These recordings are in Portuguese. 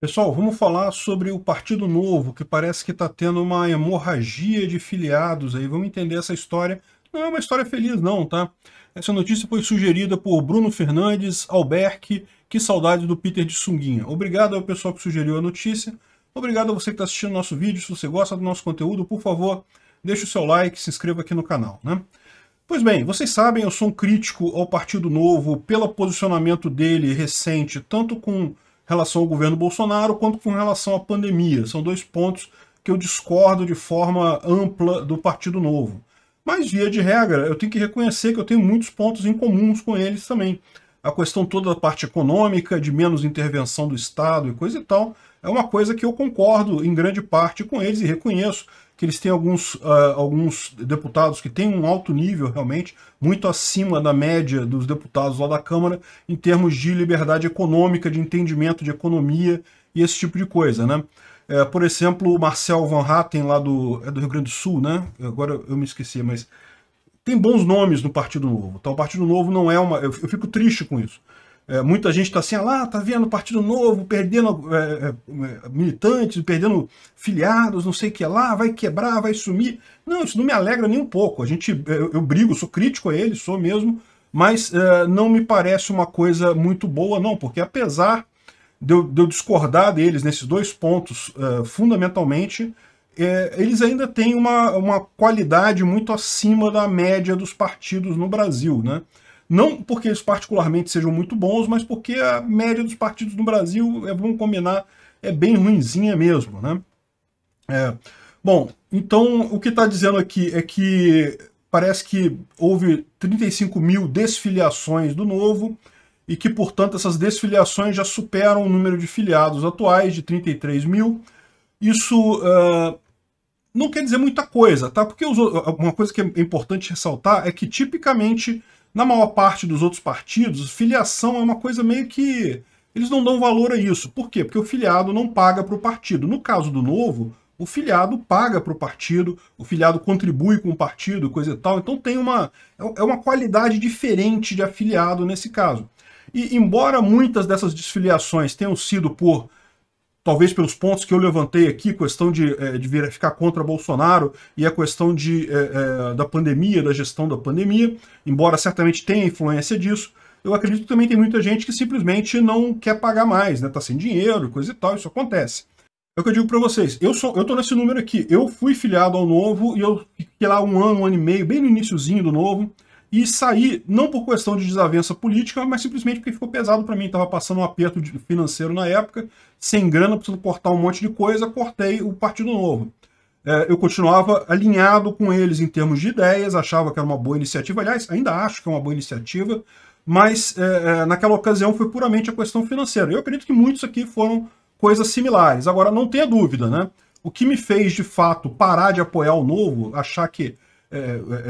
Pessoal, vamos falar sobre o Partido Novo, que parece que está tendo uma hemorragia de filiados aí. Vamos entender essa história. Não é uma história feliz, não, tá? Essa notícia foi sugerida por Bruno Fernandes, Alberque. Que saudade do Peter de Sunguinha. Obrigado ao pessoal que sugeriu a notícia. Obrigado a você que está assistindo nosso vídeo. Se você gosta do nosso conteúdo, por favor, deixe o seu like, se inscreva aqui no canal, né? Pois bem, vocês sabem, eu sou um crítico ao Partido Novo pelo posicionamento dele recente, tanto com relação ao governo Bolsonaro quanto com relação à pandemia. São dois pontos que eu discordo de forma ampla do Partido Novo. Mas, via de regra, eu tenho que reconhecer que eu tenho muitos pontos em comuns com eles também. A questão toda da parte econômica, de menos intervenção do Estado e coisa e tal, é uma coisa que eu concordo em grande parte com eles e reconheço que eles têm alguns, uh, alguns deputados que têm um alto nível, realmente, muito acima da média dos deputados lá da Câmara, em termos de liberdade econômica, de entendimento de economia e esse tipo de coisa, né? É, por exemplo, o Marcel Van Hatten, lá do, é do Rio Grande do Sul, né? Agora eu me esqueci, mas tem bons nomes no Partido Novo. Tá? O Partido Novo não é uma. Eu, fico triste com isso. É, muita gente está assim, ah lá, está vendo, Partido Novo, perdendo é, é, militantes, perdendo filiados, não sei o que lá, vai quebrar, vai sumir. Não, isso não me alegra nem um pouco. A gente, é, eu, eu brigo, sou crítico a ele, sou mesmo, mas é, não me parece uma coisa muito boa, não, porque apesar de eu, de eu discordar deles nesses dois pontos é, fundamentalmente, eles ainda têm uma, uma qualidade muito acima da média dos partidos no Brasil, né? Não porque eles particularmente sejam muito bons, mas porque a média dos partidos no Brasil, é, bom combinar, é bem ruinzinha mesmo, né? É, bom, então o que está dizendo aqui é que parece que houve 35 mil desfiliações do Novo e que, portanto, essas desfiliações já superam o número de filiados atuais, de 33 mil. Isso uh, não quer dizer muita coisa, tá? Porque os, uma coisa que é importante ressaltar é que, tipicamente, na maior parte dos outros partidos, filiação é uma coisa meio que. Eles não dão valor a isso. Por quê? Porque o filiado não paga para o partido. No caso do Novo, o filiado paga para o partido, o filiado contribui com o partido, coisa e tal. Então tem uma. É, é uma qualidade diferente de afiliado nesse caso. E embora muitas dessas desfiliações tenham sido por talvez pelos pontos que eu levantei aqui, questão de, eh, de verificar contra Bolsonaro e a questão de, eh, eh, da pandemia, da gestão da pandemia, embora certamente tenha influência disso, eu acredito que também tem muita gente que simplesmente não quer pagar mais, né? Tá sem dinheiro, coisa e tal, isso acontece. É o que eu digo para vocês, eu sou, eu tô nesse número aqui, eu fui filiado ao Novo e eu fiquei lá um ano, um ano e meio, bem no iníciozinho do Novo, e saí, não por questão de desavença política, mas simplesmente porque ficou pesado para mim. Estava passando um aperto financeiro na época, sem grana, precisando cortar um monte de coisa, cortei o Partido Novo. É, eu continuava alinhado com eles em termos de ideias, achava que era uma boa iniciativa, aliás, ainda acho que é uma boa iniciativa, mas é, é naquela ocasião foi puramente a questão financeira. Eu acredito que muitos aqui foram coisas similares. Agora, não tenha dúvida, né? O que me fez, de fato, parar de apoiar o Novo, achar que é, é,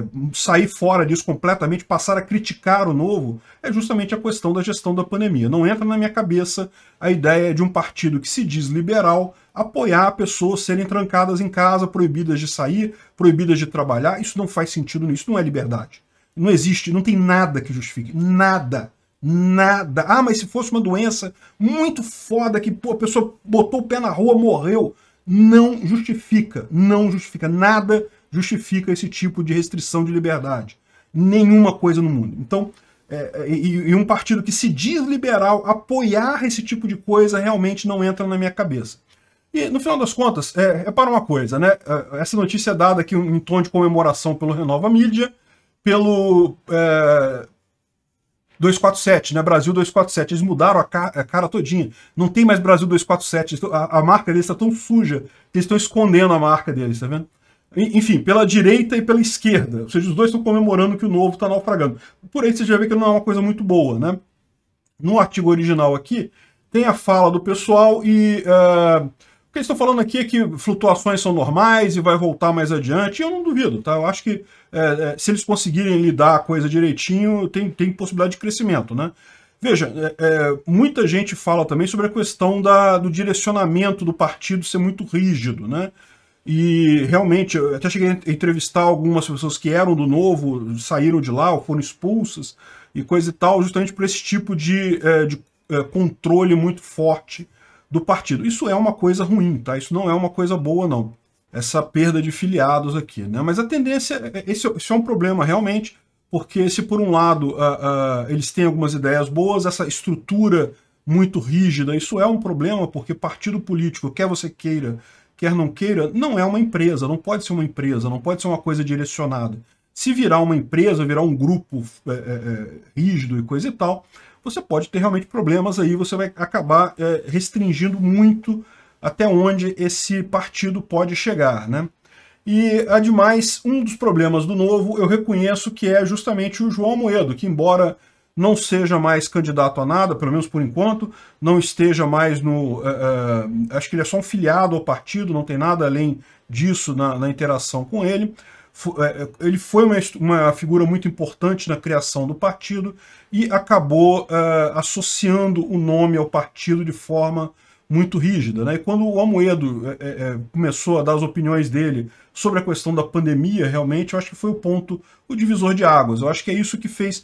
é, sair fora disso completamente, passar a criticar o novo, é justamente a questão da gestão da pandemia. Não entra na minha cabeça a ideia de um partido que se diz liberal apoiar pessoas serem trancadas em casa, proibidas de sair, proibidas de trabalhar. Isso não faz sentido, isso não é liberdade. Não existe, não tem nada que justifique, nada. Nada. Ah, mas se fosse uma doença muito foda que pô, a pessoa botou o pé na rua, morreu. Não justifica, não justifica. Nada justifica esse tipo de restrição de liberdade. Nenhuma coisa no mundo. Então, é, é, e, e um partido que se diz liberal apoiar esse tipo de coisa realmente não entra na minha cabeça. E, no final das contas, é, é, para uma coisa, né? É, essa notícia é dada aqui em tom de comemoração pelo Renova Mídia, pelo é, 247, né? Brasil 247. Eles mudaram a, ca a cara todinha. Não tem mais Brasil 247. A, a marca deles está tão suja que eles estão escondendo a marca deles, tá vendo? enfim, pela direita e pela esquerda. Ou seja, os dois estão comemorando que o novo está naufragando. Por aí você já vê que não é uma coisa muito boa, né? No artigo original aqui, tem a fala do pessoal e... Uh, o que eles estão falando aqui é que flutuações são normais e vai voltar mais adiante. eu não duvido, tá? Eu acho que é, é, se eles conseguirem lidar a coisa direitinho, tem, tem possibilidade de crescimento, né? Veja, é, é, muita gente fala também sobre a questão da, do direcionamento do partido ser muito rígido, né? E realmente, eu até cheguei a entrevistar algumas pessoas que eram do novo, saíram de lá, ou foram expulsas e coisa e tal, justamente por esse tipo de, é, de é, controle muito forte do partido. Isso é uma coisa ruim, tá? Isso não é uma coisa boa, não. Essa perda de filiados aqui, né? Mas a tendência, é, esse, esse é um problema realmente, porque se por um lado uh, uh, eles têm algumas ideias boas, essa estrutura muito rígida, isso é um problema, porque partido político, quer você queira, quer não queira, não é uma empresa, não pode ser uma empresa, não pode ser uma coisa direcionada. Se virar uma empresa, virar um grupo é, é, é, rígido e coisa e tal, você pode ter realmente problemas aí, você vai acabar é, restringindo muito até onde esse partido pode chegar, né? E, ademais, um dos problemas do novo eu reconheço que é justamente o João Moedo, que embora não seja mais candidato a nada, pelo menos por enquanto, não esteja mais no. Eh, eh, acho que ele é só um filiado ao partido, não tem nada além disso na, na interação com ele. Eh, ele foi uma, uma, figura muito importante na criação do partido e acabou associando o nome ao partido de forma muito rígida. Né? E quando o Almoedo começou a dar as opiniões dele sobre a questão da pandemia, realmente, eu acho que foi o ponto, o divisor de águas. Eu acho que é isso que fez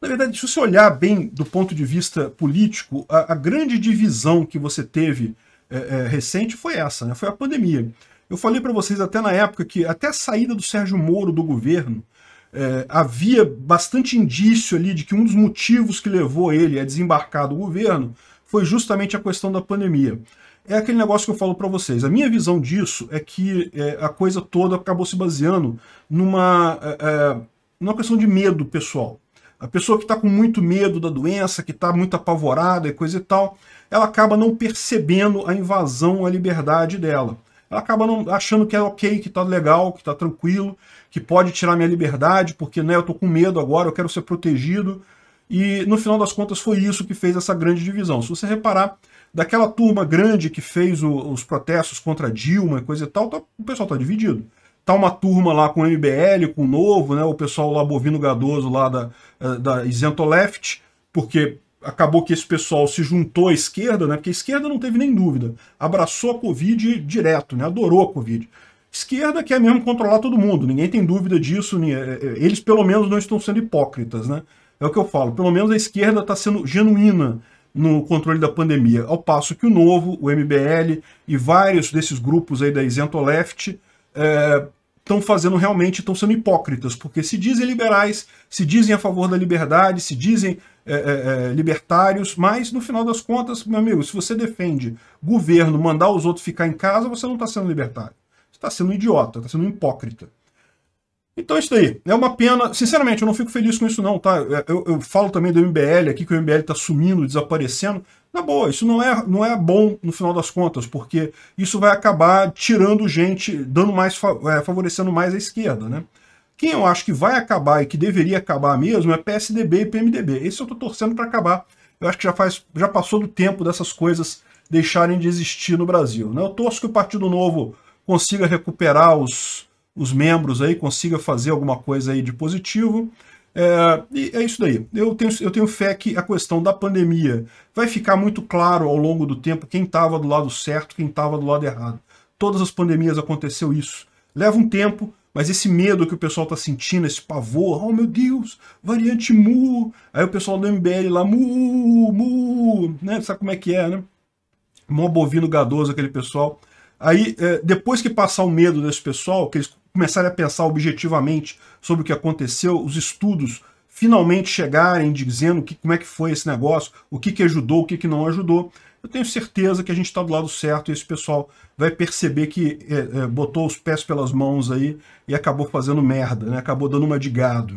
na verdade, se você olhar bem do ponto de vista político, a, a grande divisão que você teve é, é, recente foi essa, né? foi a pandemia. Eu falei para vocês até na época que até a saída do Sérgio Moro do governo, é, havia bastante indício ali de que um dos motivos que levou ele a desembarcar do governo foi justamente a questão da pandemia. É aquele negócio que eu falo para vocês. A minha visão disso é que é, a coisa toda acabou se baseando numa, é, é numa questão de medo pessoal. A pessoa que está com muito medo da doença, que está muito apavorada e coisa e tal, ela acaba não percebendo a invasão à liberdade dela. Ela acaba não, achando que é ok, que está legal, que está tranquilo, que pode tirar minha liberdade, porque né, eu estou com medo agora, eu quero ser protegido. E no final das contas foi isso que fez essa grande divisão. Se você reparar, daquela turma grande que fez o, os protestos contra Dilma e coisa e tal, tá, o pessoal está dividido tá uma turma lá com o MBL, com o Novo, né, o pessoal lá bovino gadoso lá da, eh, da Isento Left, porque acabou que esse pessoal se juntou à esquerda, né, porque a esquerda não teve nem dúvida, abraçou a Covid direto, né, adorou a Covid. Esquerda quer mesmo controlar todo mundo, ninguém tem dúvida disso, eh, eh, eles pelo menos não estão sendo hipócritas, né? É o que eu falo, pelo menos a esquerda está sendo genuína no controle da pandemia, ao passo que o Novo, o MBL e vários desses grupos aí da Isento Left é, estão fazendo realmente, estão sendo hipócritas, porque se dizem liberais, se dizem a favor da liberdade, se dizem é, é, é, libertários, mas no final das contas, meu amigo, se você defende governo, mandar os outros ficar em casa, você não está sendo libertário. Você está sendo um idiota, está sendo um hipócrita. Então é isso daí. É uma pena. Sinceramente, eu não fico feliz com isso, não, tá? É, eu, eu falo também do MBL aqui, que o MBL está sumindo, desaparecendo. Na boa, isso não é, não é bom no final das contas, porque isso vai acabar tirando gente, dando mais, é, favorecendo mais a esquerda, né? Quem eu acho que vai acabar e que deveria acabar mesmo é PSDB e PMDB. Esse eu tô torcendo para acabar. Eu acho que já, faz, já passou do tempo dessas coisas deixarem de existir no Brasil. Né? Eu torço que o Partido Novo consiga recuperar os, os membros aí, consiga fazer alguma coisa aí de positivo. É, e é isso daí. Eu tenho, eu tenho fé que a questão da pandemia vai ficar muito claro ao longo do tempo quem estava do lado certo, quem estava do lado errado. Todas as pandemias aconteceu isso. Leva um tempo, mas esse medo que o pessoal está sentindo, esse pavor, oh meu Deus, variante mu, aí o pessoal do MBL lá, mu, mu, né? Sabe como é que é, né? Mó bovino gadoso aquele pessoal. Aí, é, depois que passar o medo desse pessoal, que eles começarem a pensar objetivamente sobre o que aconteceu, os estudos finalmente chegarem dizendo que, como é que foi esse negócio, o que, que ajudou, o que, que não ajudou, eu tenho certeza que a gente está do lado certo e esse pessoal vai perceber que é, é, botou os pés pelas mãos aí e acabou fazendo merda, né? acabou dando uma de gado